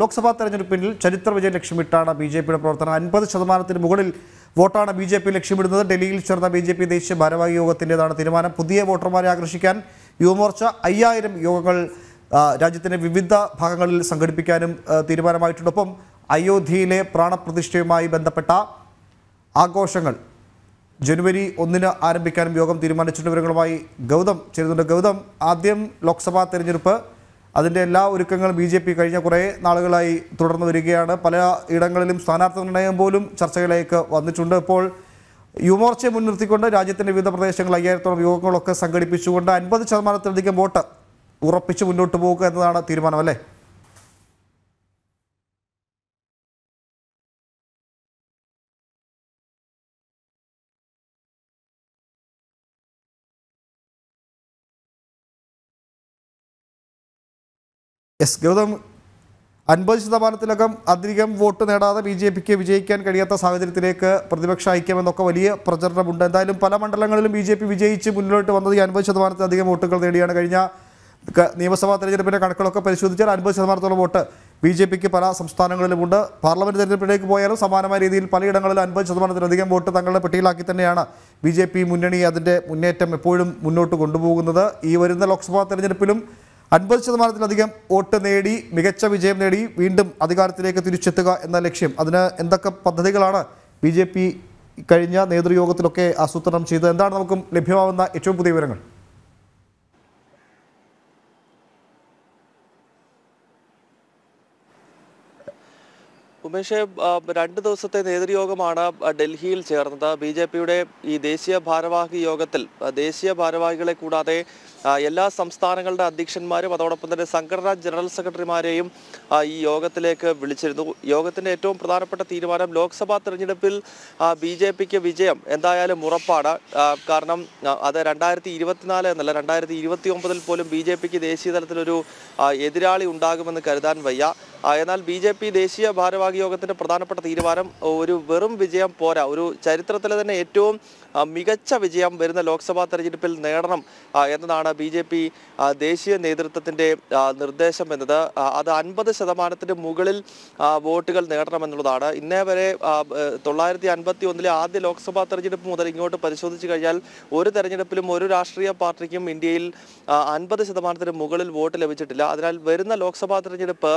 ലോക്സഭാ തെരഞ്ഞെടുപ്പിൽ ചരിത്ര വിജയം ലക്ഷ്യമിട്ടാണ് ബി ജെ പിയുടെ പ്രവർത്തനം അൻപത് ശതമാനത്തിന് മുകളിൽ വോട്ടാണ് ബി ജെ പി ലക്ഷ്യമിടുന്നത് ഡൽഹിയിൽ ചേർന്ന ബി ജെ പി ദേശീയ ഭാരവാഹി യോഗത്തിൻ്റെതാണ് തീരുമാനം പുതിയ വോട്ടർമാരെ ആകർഷിക്കാൻ യുവമോർച്ച അയ്യായിരം യോഗങ്ങൾ രാജ്യത്തിൻ്റെ വിവിധ ഭാഗങ്ങളിൽ സംഘടിപ്പിക്കാനും തീരുമാനമായിട്ടുണ്ടൊപ്പം അയോധ്യയിലെ പ്രാണപ്രതിഷ്ഠയുമായി ബന്ധപ്പെട്ട ആഘോഷങ്ങൾ ജനുവരി ഒന്നിന് ആരംഭിക്കാനും യോഗം തീരുമാനിച്ചിട്ടുണ്ട് വിവരങ്ങളുമായി ഗൗതം ചേരുന്നുണ്ട് ഗൗതം ആദ്യം ലോക്സഭാ തെരഞ്ഞെടുപ്പ് അതിൻ്റെ എല്ലാ ഒരുക്കങ്ങളും ബി ജെ പി കഴിഞ്ഞ കുറേ നാളുകളായി തുടർന്നു വരികയാണ് പല ഇടങ്ങളിലും സ്ഥാനാർത്ഥി നിർണയം പോലും ചർച്ചകളിലേക്ക് വന്നിട്ടുണ്ട് ഇപ്പോൾ യുവമോർച്ചയെ മുൻനിർത്തിക്കൊണ്ട് രാജ്യത്തിൻ്റെ വിവിധ പ്രദേശങ്ങൾ അയ്യായിരത്തോളം യോഗങ്ങളൊക്കെ സംഘടിപ്പിച്ചുകൊണ്ട് അൻപത് ശതമാനത്തിലധികം വോട്ട് ഉറപ്പിച്ച് മുന്നോട്ട് പോകുക എന്നതാണ് തീരുമാനം അല്ലേ എസ് ഗൗതം അൻപത് ശതമാനത്തിലകം അധികം വോട്ട് നേടാതെ ബി ജെ പിക്ക് വിജയിക്കാൻ കഴിയാത്ത സാഹചര്യത്തിലേക്ക് പ്രതിപക്ഷ ഐക്യമെന്നൊക്കെ വലിയ പ്രചരണമുണ്ട് എന്തായാലും പല മണ്ഡലങ്ങളിലും ബി ജെ പി വിജയിച്ച് മുന്നിലോട്ട് വന്നത് ഈ അൻപത് ശതമാനത്തിലധികം വോട്ടുകൾ നേടിയാണ് കഴിഞ്ഞ നിയമസഭാ തെരഞ്ഞെടുപ്പിൻ്റെ കണക്കുകളൊക്കെ പരിശോധിച്ചാൽ അൻപത് ശതമാനത്തോളം വോട്ട് ബി ജെ പിക്ക് പല സംസ്ഥാനങ്ങളിലുമുണ്ട് പാർലമെൻറ്റ് തെരഞ്ഞെടുപ്പിലേക്ക് പോയാലും സമാനമായ രീതിയിൽ പലയിടങ്ങളിൽ അൻപത് ശതമാനത്തിലധികം വോട്ട് തങ്ങളുടെ പെട്ടിയിലാക്കി തന്നെയാണ് ബി ജെ പി മുന്നണി അതിൻ്റെ മുന്നേറ്റം എപ്പോഴും മുന്നോട്ട് കൊണ്ടുപോകുന്നത് ഈ വരുന്ന ലോക്സഭാ തെരഞ്ഞെടുപ്പിലും അൻപത് ശതമാനത്തിലധികം വോട്ട് നേടി മികച്ച വിജയം നേടി വീണ്ടും അധികാരത്തിലേക്ക് തിരിച്ചെത്തുക എന്ന ലക്ഷ്യം അതിന് എന്തൊക്കെ പദ്ധതികളാണ് ബി ജെ പി കഴിഞ്ഞ നേതൃയോഗത്തിലൊക്കെ ആസൂത്രണം ചെയ്തത് എന്താണ് നമുക്ക് ലഭ്യമാവുന്ന ഏറ്റവും പുതിയ വിവരങ്ങൾ ഉമേഷ് രണ്ട് ദിവസത്തെ നേതൃയോഗമാണ് ഡൽഹിയിൽ ചേർന്നത് ബി ജെ പിയുടെ ഈ ദേശീയ ഭാരവാഹി യോഗത്തിൽ ദേശീയ ഭാരവാഹികളെ കൂടാതെ എല്ലാ സംസ്ഥാനങ്ങളുടെ അധ്യക്ഷന്മാരും അതോടൊപ്പം തന്നെ സംഘടനാ ജനറൽ സെക്രട്ടറിമാരെയും ഈ യോഗത്തിലേക്ക് വിളിച്ചിരുന്നു യോഗത്തിൻ്റെ ഏറ്റവും പ്രധാനപ്പെട്ട തീരുമാനം ലോക്സഭാ തെരഞ്ഞെടുപ്പിൽ ബി ജെ പിക്ക് വിജയം എന്തായാലും ഉറപ്പാണ് കാരണം അത് രണ്ടായിരത്തി ഇരുപത്തിനാല് എന്നല്ല രണ്ടായിരത്തി ഇരുപത്തി ഒമ്പതിൽ പോലും ബി ജെ പിക്ക് ദേശീയ തലത്തിലൊരു എതിരാളി ഉണ്ടാകുമെന്ന് കരുതാൻ വയ്യ എന്നാൽ ബി ജെ പി ദേശീയ ഭാരവാഹി യോഗത്തിൻ്റെ പ്രധാനപ്പെട്ട തീരുമാനം ഒരു വെറും വിജയം പോരാ ഒരു ചരിത്രത്തിലെ തന്നെ ഏറ്റവും മികച്ച വിജയം വരുന്ന ലോക്സഭാ തെരഞ്ഞെടുപ്പിൽ നേടണം എന്നതാണ് തന്നെയാണ് ബി ജെ പി ദേശീയ നേതൃത്വത്തിൻ്റെ നിർദ്ദേശം എന്നത് അത് അൻപത് ശതമാനത്തിന് മുകളിൽ വോട്ടുകൾ നേടണമെന്നുള്ളതാണ് ഇന്നേ വരെ തൊള്ളായിരത്തി അൻപത്തി ഒന്നിലെ ആദ്യ ലോക്സഭാ തെരഞ്ഞെടുപ്പ് മുതൽ ഇങ്ങോട്ട് പരിശോധിച്ചു കഴിഞ്ഞാൽ ഒരു തെരഞ്ഞെടുപ്പിലും ഒരു രാഷ്ട്രീയ പാർട്ടിക്കും ഇന്ത്യയിൽ അൻപത് ശതമാനത്തിന് മുകളിൽ വോട്ട് ലഭിച്ചിട്ടില്ല അതിനാൽ വരുന്ന ലോക്സഭാ തെരഞ്ഞെടുപ്പ്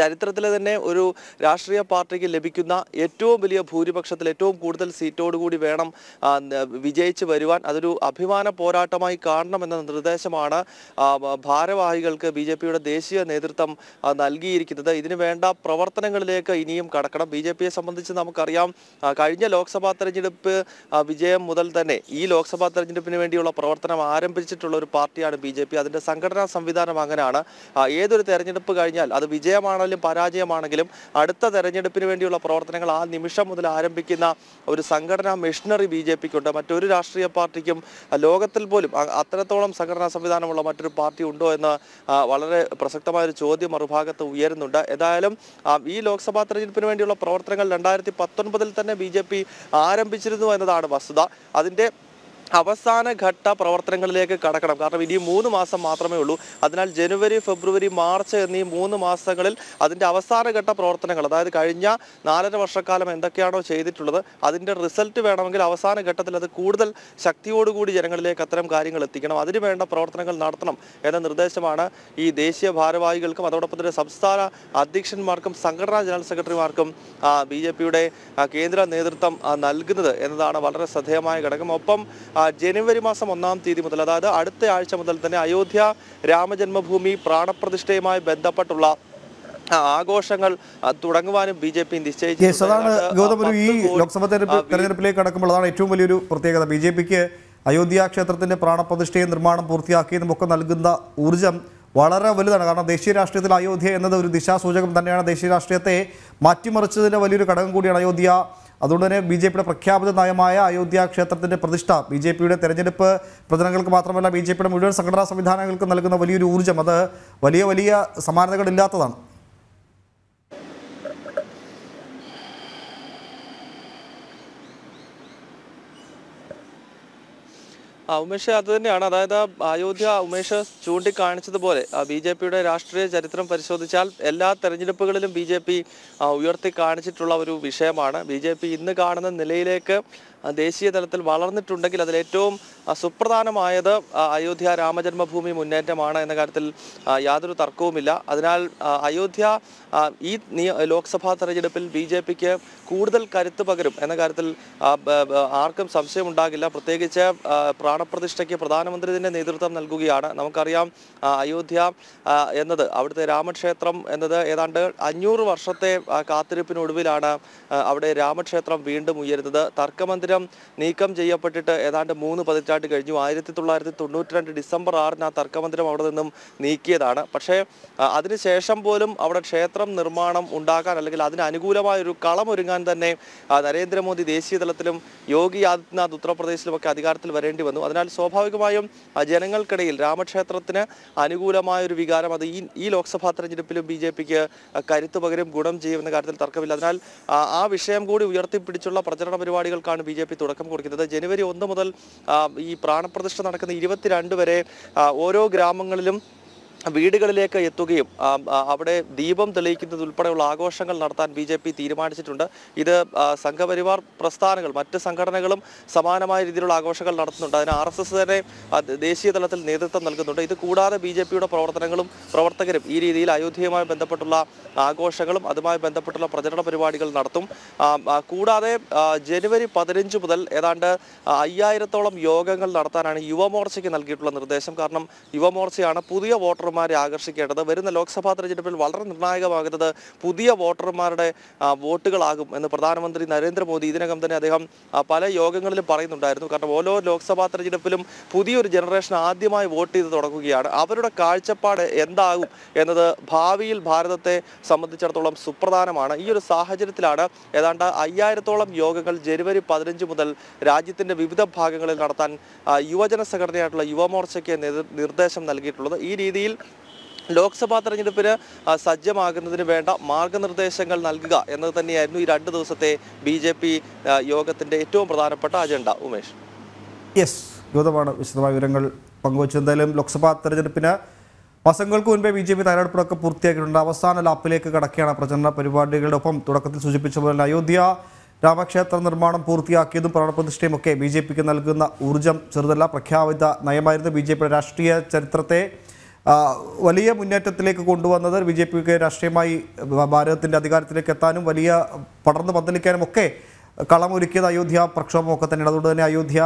ചരിത്രത്തിൽ തന്നെ ഒരു രാഷ്ട്രീയ പാർട്ടിക്ക് ലഭിക്കുന്ന ഏറ്റവും വലിയ ഭൂരിപക്ഷത്തിൽ ഏറ്റവും കൂടുതൽ സീറ്റോടുകൂടി വേണം വിജയിച്ച് വരുവാൻ അതൊരു അഭിമാന പോരാട്ടമായി കാണണമെന്ന നിർദ്ദേശമാണ് ഭാരവാഹികൾക്ക് ബി ദേശീയ നേതൃത്വം നൽകിയിരിക്കുന്നത് ഇതിനു വേണ്ട പ്രവർത്തനങ്ങളിലേക്ക് ഇനിയും കടക്കണം ബി സംബന്ധിച്ച് നമുക്കറിയാം കഴിഞ്ഞ ലോക്സഭാ തെരഞ്ഞെടുപ്പ് വിജയം മുതൽ തന്നെ ഈ ലോക്സഭാ തെരഞ്ഞെടുപ്പിന് വേണ്ടിയുള്ള പ്രവർത്തനം ആരംഭിച്ചിട്ടുള്ള ഒരു പാർട്ടിയാണ് ബി അതിന്റെ സംഘടനാ സംവിധാനം അങ്ങനെയാണ് ഏതൊരു തെരഞ്ഞെടുപ്പ് കഴിഞ്ഞാൽ അത് വിജയം വിജയമാണെങ്കിലും പരാജയമാണെങ്കിലും അടുത്ത തെരഞ്ഞെടുപ്പിന് വേണ്ടിയുള്ള പ്രവർത്തനങ്ങൾ ആ നിമിഷം മുതൽ ആരംഭിക്കുന്ന ഒരു സംഘടനാ മെഷീനറി ബി ജെ പിക്കുണ്ട് മറ്റൊരു രാഷ്ട്രീയ പാർട്ടിക്കും ലോകത്തിൽ പോലും അത്രത്തോളം സംഘടനാ സംവിധാനമുള്ള മറ്റൊരു പാർട്ടി ഉണ്ടോ എന്ന് വളരെ പ്രസക്തമായ ഒരു ചോദ്യം മറുഭാഗത്ത് ഉയരുന്നുണ്ട് ഏതായാലും ഈ ലോക്സഭാ തെരഞ്ഞെടുപ്പിന് വേണ്ടിയുള്ള പ്രവർത്തനങ്ങൾ രണ്ടായിരത്തി പത്തൊൻപതിൽ തന്നെ ബി ആരംഭിച്ചിരുന്നു എന്നതാണ് വസ്തുത അതിൻ്റെ അവസാന ഘട്ട പ്രവർത്തനങ്ങളിലേക്ക് കടക്കണം കാരണം ഇനി മൂന്ന് മാസം മാത്രമേ ഉള്ളൂ അതിനാൽ ജനുവരി ഫെബ്രുവരി മാർച്ച് എന്നീ മൂന്ന് മാസങ്ങളിൽ അതിൻ്റെ അവസാന ഘട്ട പ്രവർത്തനങ്ങൾ അതായത് കഴിഞ്ഞ നാലര വർഷക്കാലം എന്തൊക്കെയാണോ ചെയ്തിട്ടുള്ളത് അതിൻ്റെ റിസൾട്ട് വേണമെങ്കിൽ അവസാന ഘട്ടത്തിൽ അത് കൂടുതൽ ശക്തിയോടുകൂടി ജനങ്ങളിലേക്ക് അത്തരം കാര്യങ്ങൾ എത്തിക്കണം അതിനുവേണ്ട പ്രവർത്തനങ്ങൾ നടത്തണം എന്ന നിർദ്ദേശമാണ് ഈ ദേശീയ ഭാരവാഹികൾക്കും അതോടൊപ്പം തന്നെ സംസ്ഥാന അധ്യക്ഷന്മാർക്കും സംഘടനാ ജനറൽ സെക്രട്ടറിമാർക്കും ബി കേന്ദ്ര നേതൃത്വം നൽകുന്നത് എന്നതാണ് വളരെ ശ്രദ്ധേയമായ ഘടകം ഒപ്പം ജനുവരി മാസം ഒന്നാം തീയതി മുതൽ അതായത് അടുത്ത ആഴ്ച മുതൽ തന്നെ അയോധ്യ രാമജന്മഭൂമി പ്രാണപ്രതിഷ്ഠയുമായി ബന്ധപ്പെട്ടുള്ള ആഘോഷങ്ങൾ തുടങ്ങുവാനും ബി ജെ പി നിശ്ചയിച്ചു ഈ ലോക്സഭാ തെരഞ്ഞെടുപ്പിലേക്ക് കടക്കുമ്പോൾ അതാണ് ഏറ്റവും വലിയൊരു പ്രത്യേകത ബി ജെ പിക്ക് അയോധ്യ ക്ഷേത്രത്തിന്റെ പ്രാണപ്രതിഷ്ഠയും നിർമ്മാണം ഒക്കെ നൽകുന്ന ഊർജ്ജം വളരെ വലുതാണ് കാരണം ദേശീയ രാഷ്ട്രീയത്തിൽ അയോധ്യ എന്നത് ഒരു ദിശാസൂചകം തന്നെയാണ് ദേശീയ രാഷ്ട്രീയത്തെ മാറ്റിമറിച്ചതിൻ്റെ വലിയൊരു ഘടകം കൂടിയാണ് അയോധ്യ അതുകൊണ്ട് തന്നെ ബി ജെ പിയുടെ പ്രഖ്യാപിത നയമായ അയോധ്യ ക്ഷേത്രത്തിൻ്റെ പ്രതിഷ്ഠ ബി ജെ പിയുടെ തെരഞ്ഞെടുപ്പ് പ്രചരണങ്ങൾക്ക് മാത്രമല്ല ബി ജെ പിയുടെ മുഴുവൻ സംഘടനാ സംവിധാനങ്ങൾക്ക് നൽകുന്ന വലിയൊരു ഊർജ്ജം അത് വലിയ വലിയ സമാനതകളില്ലാത്തതാണ് ആ ഉമേഷ് അത് തന്നെയാണ് അതായത് അയോധ്യ ഉമേഷ് ചൂണ്ടിക്കാണിച്ചതുപോലെ ബി ജെ പിയുടെ രാഷ്ട്രീയ ചരിത്രം പരിശോധിച്ചാൽ എല്ലാ തെരഞ്ഞെടുപ്പുകളിലും ബി ജെ പി ഉയർത്തി കാണിച്ചിട്ടുള്ള ഒരു വിഷയമാണ് ബി ജെ പി ഇന്ന് കാണുന്ന നിലയിലേക്ക് ദേശീയ തലത്തിൽ വളർന്നിട്ടുണ്ടെങ്കിൽ അതിൽ ഏറ്റവും സുപ്രധാനമായത് അയോധ്യ രാമജന്മഭൂമി മുന്നേറ്റമാണ് എന്ന കാര്യത്തിൽ യാതൊരു തർക്കവുമില്ല അതിനാൽ അയോധ്യ ഈ ലോക്സഭാ തെരഞ്ഞെടുപ്പിൽ ബി ജെ പിക്ക് കൂടുതൽ കരുത്ത് പകരും എന്ന കാര്യത്തിൽ ആർക്കും സംശയമുണ്ടാകില്ല പ്രത്യേകിച്ച് പ്രാണപ്രതിഷ്ഠയ്ക്ക് പ്രധാനമന്ത്രിയുടെ നേതൃത്വം നൽകുകയാണ് നമുക്കറിയാം അയോധ്യ എന്നത് അവിടുത്തെ രാമക്ഷേത്രം എന്നത് ഏതാണ്ട് അഞ്ഞൂറ് വർഷത്തെ കാത്തിരിപ്പിനൊടുവിലാണ് അവിടെ രാമക്ഷേത്രം വീണ്ടും ഉയരുന്നത് തർക്കമന്ദിരം ശരീരം നീക്കം ചെയ്യപ്പെട്ടിട്ട് ഏതാണ്ട് മൂന്ന് പതിറ്റാണ്ട് കഴിഞ്ഞു ആയിരത്തി തൊള്ളായിരത്തി തൊണ്ണൂറ്റി രണ്ട് ഡിസംബർ ആറിന് ആ തർക്കമന്ദിരം അവിടെ നിന്നും നീക്കിയതാണ് പക്ഷേ അതിനുശേഷം പോലും അവിടെ ക്ഷേത്രം നിർമ്മാണം ഉണ്ടാക്കാൻ അല്ലെങ്കിൽ അതിന് അനുകൂലമായ ഒരു കളമൊരുങ്ങാൻ ഒരുങ്ങാൻ തന്നെ നരേന്ദ്രമോദി ദേശീയ തലത്തിലും യോഗി ആദിത്യനാഥ് ഉത്തർപ്രദേശിലുമൊക്കെ അധികാരത്തിൽ വരേണ്ടി വന്നു അതിനാൽ സ്വാഭാവികമായും ജനങ്ങൾക്കിടയിൽ രാമക്ഷേത്രത്തിന് അനുകൂലമായ ഒരു വികാരം അത് ഈ ഈ ലോക്സഭാ തെരഞ്ഞെടുപ്പിലും ബി ജെ പിക്ക് കരുത്തു ഗുണം ചെയ്യുമെന്ന കാര്യത്തിൽ തർക്കമില്ല അതിനാൽ ആ വിഷയം കൂടി ഉയർത്തിപ്പിടിച്ചുള്ള പ്രചരണ പരിപാടികൾക്കാണ് ബി ജെ ബി തുടക്കം കുറിക്കുന്നത് ജനുവരി ഒന്ന് മുതൽ ഈ പ്രാണപ്രതിഷ്ഠ നടക്കുന്ന ഇരുപത്തിരണ്ട് വരെ ഓരോ ഗ്രാമങ്ങളിലും വീടുകളിലേക്ക് എത്തുകയും അവിടെ ദീപം തെളിയിക്കുന്നത് ഉൾപ്പെടെയുള്ള ആഘോഷങ്ങൾ നടത്താൻ ബി ജെ പി തീരുമാനിച്ചിട്ടുണ്ട് ഇത് സംഘപരിവാർ പ്രസ്ഥാനങ്ങൾ മറ്റ് സംഘടനകളും സമാനമായ രീതിയിലുള്ള ആഘോഷങ്ങൾ നടത്തുന്നുണ്ട് അതിന് ആർ എസ് എസ് തന്നെ ദേശീയ തലത്തിൽ നേതൃത്വം നൽകുന്നുണ്ട് ഇത് കൂടാതെ ബി ജെ പിയുടെ പ്രവർത്തനങ്ങളും പ്രവർത്തകരും ഈ രീതിയിൽ അയോധ്യയുമായി ബന്ധപ്പെട്ടുള്ള ആഘോഷങ്ങളും അതുമായി ബന്ധപ്പെട്ടുള്ള പ്രചരണ പരിപാടികൾ നടത്തും കൂടാതെ ജനുവരി പതിനഞ്ച് മുതൽ ഏതാണ്ട് അയ്യായിരത്തോളം യോഗങ്ങൾ നടത്താനാണ് യുവമോർച്ചയ്ക്ക് നൽകിയിട്ടുള്ള നിർദ്ദേശം കാരണം യുവമോർച്ചയാണ് പുതിയ വോട്ടർ വോട്ടർമാരെ ആകർഷിക്കേണ്ടത് വരുന്ന ലോക്സഭാ തെരഞ്ഞെടുപ്പിൽ വളരെ നിർണായകമാകുന്നത് പുതിയ വോട്ടർമാരുടെ വോട്ടുകളാകും എന്ന് പ്രധാനമന്ത്രി നരേന്ദ്രമോദി ഇതിനകം തന്നെ അദ്ദേഹം പല യോഗങ്ങളിലും പറയുന്നുണ്ടായിരുന്നു കാരണം ഓരോ ലോക്സഭാ തെരഞ്ഞെടുപ്പിലും പുതിയൊരു ജനറേഷൻ ആദ്യമായി വോട്ട് ചെയ്ത് തുടങ്ങുകയാണ് അവരുടെ കാഴ്ചപ്പാട് എന്താകും എന്നത് ഭാവിയിൽ ഭാരതത്തെ സംബന്ധിച്ചിടത്തോളം സുപ്രധാനമാണ് ഈ ഒരു സാഹചര്യത്തിലാണ് ഏതാണ്ട് അയ്യായിരത്തോളം യോഗങ്ങൾ ജനുവരി പതിനഞ്ച് മുതൽ രാജ്യത്തിൻ്റെ വിവിധ ഭാഗങ്ങളിൽ നടത്താൻ യുവജന സംഘടനയായിട്ടുള്ള യുവമോർച്ചയ്ക്ക് നിർദ്ദേശം നൽകിയിട്ടുള്ളത് ഈ രീതിയിൽ ലോക്സഭാ തെരഞ്ഞെടുപ്പിന് സജ്ജമാകുന്നതിന് വേണ്ട മാർഗനിർദ്ദേശങ്ങൾ നൽകുക എന്നത് തന്നെയായിരുന്നു ഈ രണ്ട് ദിവസത്തെ ബി ജെ പി യോഗത്തിൻ്റെ ഏറ്റവും പ്രധാനപ്പെട്ട അജണ്ട ഉമേഷ് യെസ് ഗൗതമാണ് വിശദമായ വിവരങ്ങൾ പങ്കുവച്ചു എന്തായാലും ലോക്സഭാ തെരഞ്ഞെടുപ്പിന് മാസങ്ങൾക്ക് മുൻപേ ബി ജെ പി തയ്യാറെടുപ്പുകളൊക്കെ പൂർത്തിയാക്കിയിട്ടുണ്ട് അവസാന ലാപ്പിലേക്ക് കടക്കുകയാണ് പ്രചരണ പരിപാടികളുടെ ഒപ്പം തുടക്കത്തിൽ സൂചിപ്പിച്ച പോലെ അയോധ്യ രാമക്ഷേത്ര നിർമ്മാണം പൂർത്തിയാക്കിയതും പ്രാണപ്രതിഷ്ഠയുമൊക്കെ ബി ജെ പിക്ക് നൽകുന്ന ഊർജ്ജം ചെറുതല്ല പ്രഖ്യാപിത നയമായിരുന്നു ബി ജെ പിയുടെ രാഷ്ട്രീയ ചരിത്രത്തെ വലിയ മുന്നേറ്റത്തിലേക്ക് കൊണ്ടുവന്നത് ബി ജെ പിക്ക് രാഷ്ട്രീയമായി ഭാരതത്തിൻ്റെ അധികാരത്തിലേക്ക് എത്താനും വലിയ പടർന്നു പന്തലിക്കാനും ഒക്കെ കളമൊരുക്കിയത് അയോധ്യ പ്രക്ഷോഭമൊക്കെ തന്നെയാണ് അതുകൊണ്ട് തന്നെ അയോധ്യ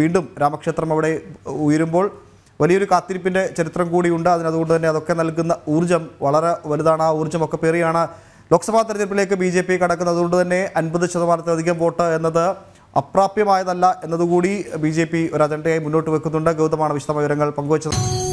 വീണ്ടും രാമക്ഷേത്രം അവിടെ ഉയരുമ്പോൾ വലിയൊരു കാത്തിരിപ്പിൻ്റെ ചരിത്രം കൂടിയുണ്ട് അതിനതുകൊണ്ട് തന്നെ അതൊക്കെ നൽകുന്ന ഊർജ്ജം വളരെ വലുതാണ് ആ ഊർജ്ജമൊക്കെ പേറിയാണ് ലോക്സഭാ തെരഞ്ഞെടുപ്പിലേക്ക് ബി ജെ പി കടക്കുന്നത് അതുകൊണ്ട് തന്നെ അൻപത് ശതമാനത്തിലധികം വോട്ട് എന്നത് അപ്രാപ്യമായതല്ല എന്നതുകൂടി ബി ജെ പി ഒരു അജണ്ടയായി മുന്നോട്ട് വെക്കുന്നുണ്ട് ഗൗതമാണ് വിശദമായ വിവരങ്ങൾ പങ്കുവച്ചത്